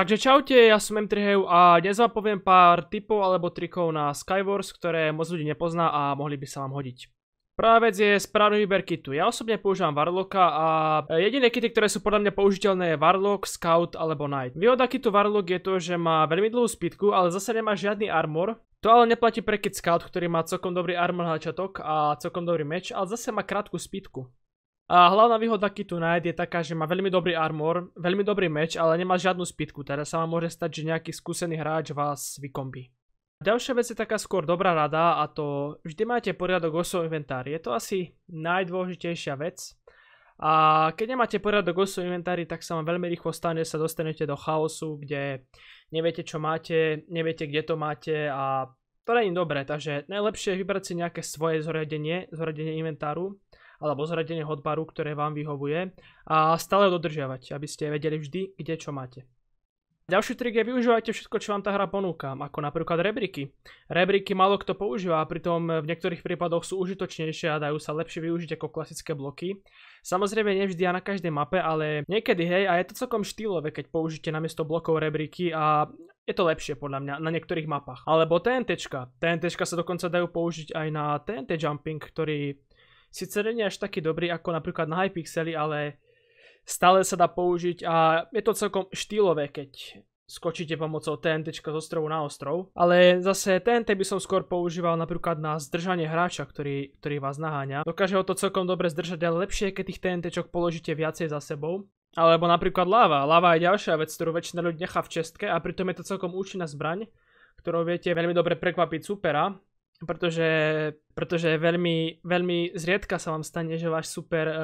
Takže čaute, ja som m 3 a dnes vám poviem pár tipov alebo trikov na Skywars, ktoré moc ľudí nepozná a mohli by sa vám hodiť. Prvá vec je správny výber kitu. Ja osobne používam Warlocka a jediné kity, ktoré sú podľa mňa použiteľné je Warlock, Scout alebo Knight. Výhoda kitu Warlock je to, že má veľmi dlhú spítku, ale zase nemá žiadny armor. To ale neplatí pre kit Scout, ktorý má celkom dobrý armor na a celkom dobrý meč, ale zase má krátku spitku. A hlavná výhoda Kitu Knight je taká, že má veľmi dobrý armor, veľmi dobrý meč, ale nemá žiadnu spitku, teda sa vám môže stať, že nejaký skúsený hráč vás vykombí. Ďalšia vec je taká skôr dobrá rada a to vždy máte poriadok o svojom inventári. Je to asi najdôležitejšia vec. A keď nemáte poriadok o svojom inventári, tak sa vám veľmi rýchlo stane, sa dostanete do chaosu, kde neviete čo máte, neviete kde to máte a to nie je dobré. Takže najlepšie je vybrať si nejaké svoje zoriadenie, zoriadenie inventáru alebo zradenie hotbaru, ktoré vám vyhovuje a stále ho dodržiavať, aby ste vedeli vždy, kde čo máte. Ďalší trik je využívajte všetko, čo vám tá hra ponúka, ako napríklad rebriky. Rebriky málo kto používa, pritom v niektorých prípadoch sú užitočnejšie a dajú sa lepšie využiť ako klasické bloky. Samozrejme nevždy a na každej mape, ale niekedy hej a je to celkom štýlové, keď použite namiesto blokov rebriky a je to lepšie podľa mňa na niektorých mapách. Alebo TNT. TNT sa dokonca dajú použiť aj na TNT jumping, ktorý Sice nie je až taký dobrý ako napríklad na Hypixeli, ale stále sa dá použiť a je to celkom štýlové, keď skočíte pomocou TNT z ostrovu na ostrov, ale zase TNT by som skôr používal napríklad na zdržanie hráča, ktorý, ktorý vás naháňa. Dokáže ho to celkom dobre zdržať, ale lepšie je, keď tých TNT položíte viacej za sebou. Alebo napríklad láva. Láva je ďalšia vec, ktorú väčšina ľudí nechá v čestke a pritom je to celkom účinná zbraň, ktorou viete veľmi dobre prekvapiť supera pretože, pretože veľmi, veľmi zriedka sa vám stane, že váš super uh,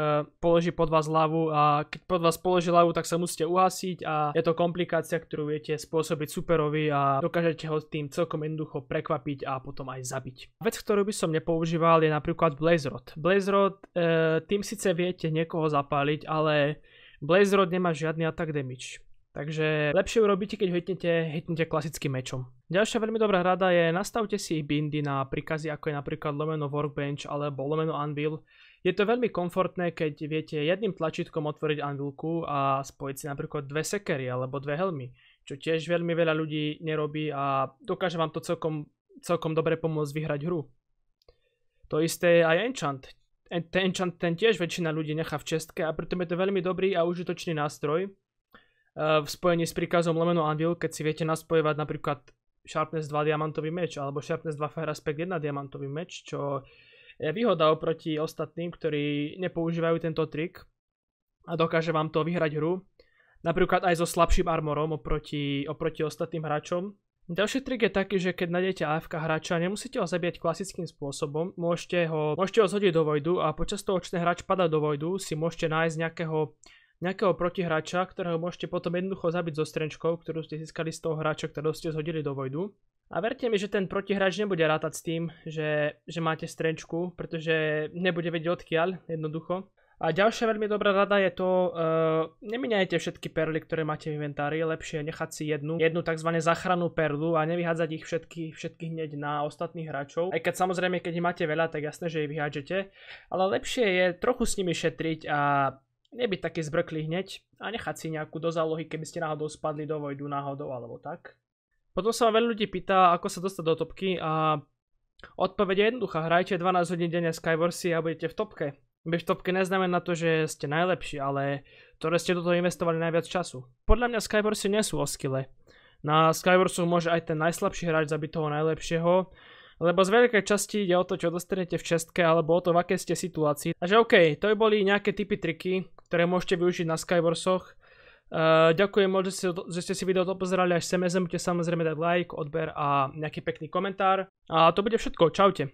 položí pod vás hlavu a keď pod vás položí lavu, tak sa musíte uhasiť a je to komplikácia, ktorú viete spôsobiť superovi a dokážete ho tým celkom jednoducho prekvapiť a potom aj zabiť. Vec, ktorú by som nepoužíval je napríklad Blaze Rod. Blaze Rod, uh, tým síce viete niekoho zapáliť, ale Blaze Rod nemá žiadny attack damage. Takže lepšie urobíte, keď hitnete, hitnete klasickým mečom. Ďalšia veľmi dobrá rada je nastavte si bindy na príkazy ako je napríklad lomeno workbench alebo lomeno anvil. Je to veľmi komfortné, keď viete jedným tlačítkom otvoriť anvilku a spojiť si napríklad dve sekery alebo dve helmy, čo tiež veľmi veľa ľudí nerobí a dokáže vám to celkom, celkom dobre pomôcť vyhrať hru. To isté je aj enchant. Ten enchant ten tiež väčšina ľudí nechá v čestke a preto je to veľmi dobrý a užitočný nástroj, v spojení s príkazom lomeno anvil, keď si viete naspojovať napríklad sharpness 2 diamantový meč alebo sharpness 2 fire aspect 1 diamantový meč, čo je výhoda oproti ostatným, ktorí nepoužívajú tento trik a dokáže vám to vyhrať hru. Napríklad aj so slabším armorom oproti, oproti ostatným hráčom. Ďalší trik je taký, že keď nájdete AFK hráča, nemusíte ho zabíjať klasickým spôsobom, môžete ho, môžete ho zhodiť do vojdu a počas toho, čo ten hráč padá do vojdu, si môžete nájsť nejakého nejakého protihráča, ktorého môžete potom jednoducho zabiť zo strenčkou, ktorú ste získali z toho hráča, ktorého ste zhodili do vojdu. A verte mi, že ten protihráč nebude rátať s tým, že, že máte strenčku, pretože nebude vedieť odkiaľ, jednoducho. A ďalšia veľmi dobrá rada je to, uh, eh, nemiňajte všetky perly, ktoré máte v inventári, lepšie nechať si jednu, jednu tzv. záchrannú perlu a nevyhádzať ich všetky, všetky hneď na ostatných hráčov. Aj keď samozrejme, keď ich máte veľa, tak jasné, že ich vyhádžete, ale lepšie je trochu s nimi šetriť a nebyť taký zbrkli hneď a nechať si nejakú do zálohy, keby ste náhodou spadli do vojdu náhodou alebo tak. Potom sa vám veľa ľudí pýta, ako sa dostať do topky a odpoveď je jednoduchá. Hrajte 12 hodín denne Skywarsy a budete v topke. Bež v topke neznamená to, že ste najlepší, ale to, že ste do toho investovali najviac času. Podľa mňa Skywarsy nie sú o skille. Na Skywarsu môže aj ten najslabší hráč zabiť toho najlepšieho, lebo z veľkej časti ide o to, čo dostanete v čestke alebo o to, v aké ste situácii. Takže okej, to by boli nejaké typy triky, ktoré môžete využiť na Skywarsoch. Eh, ďakujem, že ste, že ste si video pozerali až sem. Nezabudnite samozrejme dať like, odber a nejaký pekný komentár. A to bude všetko. Čaute.